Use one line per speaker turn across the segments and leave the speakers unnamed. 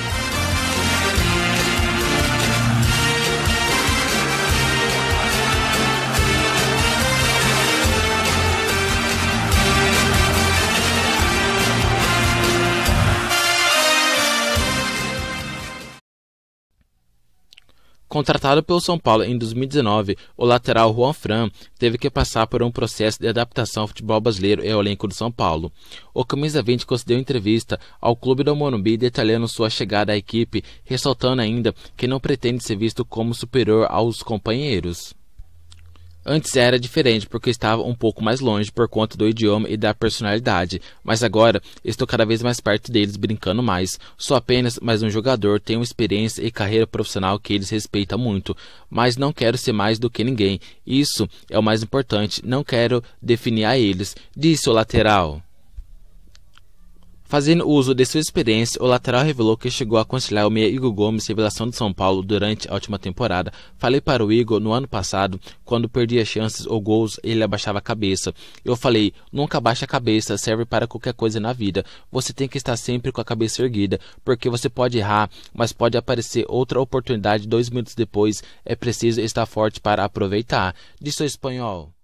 Bye. Contratado pelo São Paulo em 2019, o lateral Juan Fran teve que passar por um processo de adaptação ao futebol brasileiro e ao elenco do São Paulo. O camisa 20 concedeu entrevista ao clube do Morumbi detalhando sua chegada à equipe, ressaltando ainda que não pretende ser visto como superior aos companheiros. Antes era diferente porque eu estava um pouco mais longe por conta do idioma e da personalidade, mas agora estou cada vez mais perto deles, brincando mais. Sou apenas mais um jogador, tenho experiência e carreira profissional que eles respeitam muito, mas não quero ser mais do que ninguém. Isso é o mais importante, não quero definir a eles, disse o lateral. Fazendo uso de sua experiência, o lateral revelou que chegou a conciliar o meia Igor Gomes, revelação de São Paulo, durante a última temporada. Falei para o Igor no ano passado, quando perdia chances ou gols, ele abaixava a cabeça. Eu falei, nunca abaixa a cabeça, serve para qualquer coisa na vida. Você tem que estar sempre com a cabeça erguida, porque você pode errar, mas pode aparecer outra oportunidade dois minutos depois. É preciso estar forte para aproveitar. Disse o espanhol.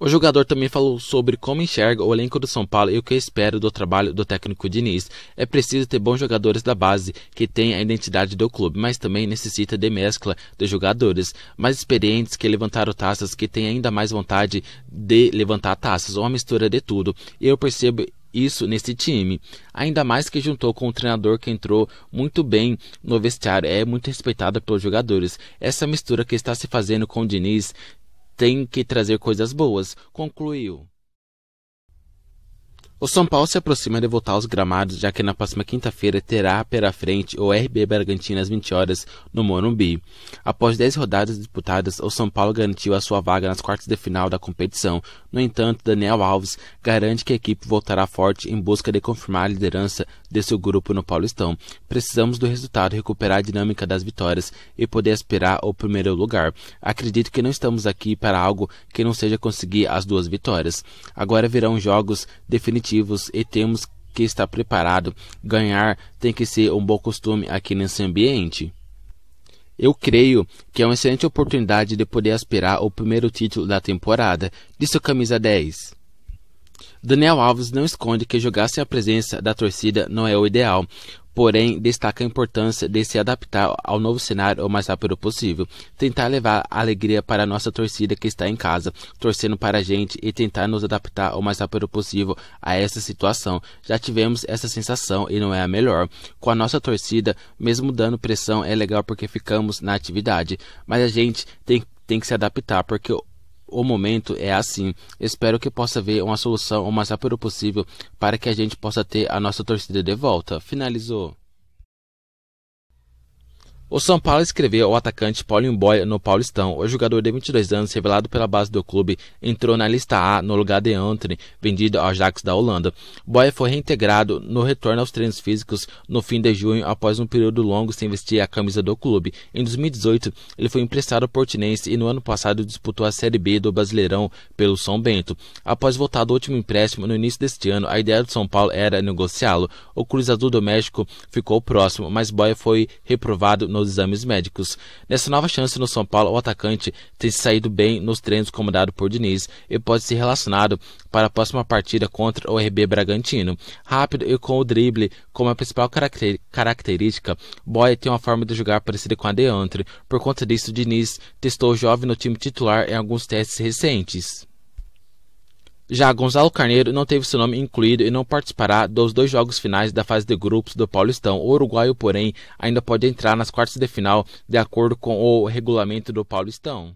O jogador também falou sobre como enxerga o elenco do São Paulo e o que espera do trabalho do técnico Diniz. É preciso ter bons jogadores da base, que têm a identidade do clube, mas também necessita de mescla de jogadores mais experientes que levantaram taças, que têm ainda mais vontade de levantar taças, uma mistura de tudo. Eu percebo isso nesse time. Ainda mais que juntou com um treinador que entrou muito bem no vestiário, é muito respeitado pelos jogadores. Essa mistura que está se fazendo com o Diniz tem que trazer coisas boas, concluiu. O São Paulo se aproxima de voltar aos gramados, já que na próxima quinta-feira terá pela frente o RB Bergantina às 20 horas no Morumbi. Após 10 rodadas disputadas, o São Paulo garantiu a sua vaga nas quartas de final da competição. No entanto, Daniel Alves garante que a equipe voltará forte em busca de confirmar a liderança de seu grupo no Paulistão. Precisamos do resultado, recuperar a dinâmica das vitórias e poder aspirar ao primeiro lugar. Acredito que não estamos aqui para algo que não seja conseguir as duas vitórias. Agora virão jogos definitivos objetivos e temos que estar preparado. Ganhar tem que ser um bom costume aqui nesse ambiente. Eu creio que é uma excelente oportunidade de poder aspirar ao primeiro título da temporada, disse o camisa 10. Daniel Alves não esconde que jogar sem a presença da torcida não é o ideal, porém destaca a importância de se adaptar ao novo cenário o mais rápido possível, tentar levar alegria para a nossa torcida que está em casa, torcendo para a gente e tentar nos adaptar o mais rápido possível a essa situação. Já tivemos essa sensação e não é a melhor. Com a nossa torcida, mesmo dando pressão, é legal porque ficamos na atividade, mas a gente tem tem que se adaptar, porque o momento é assim. Espero que possa ver uma solução o mais rápido possível para que a gente possa ter a nossa torcida de volta. Finalizou. O São Paulo escreveu o atacante Paulinho Boya no Paulistão. O jogador de 22 anos, revelado pela base do clube, entrou na lista A no lugar de Anthony, vendido ao Ajax da Holanda. Boya foi reintegrado no retorno aos treinos físicos no fim de junho, após um período longo sem vestir a camisa do clube. Em 2018, ele foi emprestado ao Portinense e no ano passado disputou a Série B do Brasileirão pelo São Bento. Após voltar do último empréstimo no início deste ano, a ideia do São Paulo era negociá-lo. O Cruz Azul do México ficou próximo, mas Boya foi reprovado no nos exames médicos. Nessa nova chance no São Paulo, o atacante tem saído bem nos treinos comandado por Diniz e pode ser relacionado para a próxima partida contra o RB Bragantino. Rápido e com o drible como a principal característica, Boy tem uma forma de jogar parecida com a de Por conta disso, Diniz testou o jovem no time titular em alguns testes recentes. Já Gonzalo Carneiro não teve seu nome incluído e não participará dos dois jogos finais da fase de grupos do Paulistão. O uruguaio, porém, ainda pode entrar nas quartas de final, de acordo com o regulamento do Paulistão.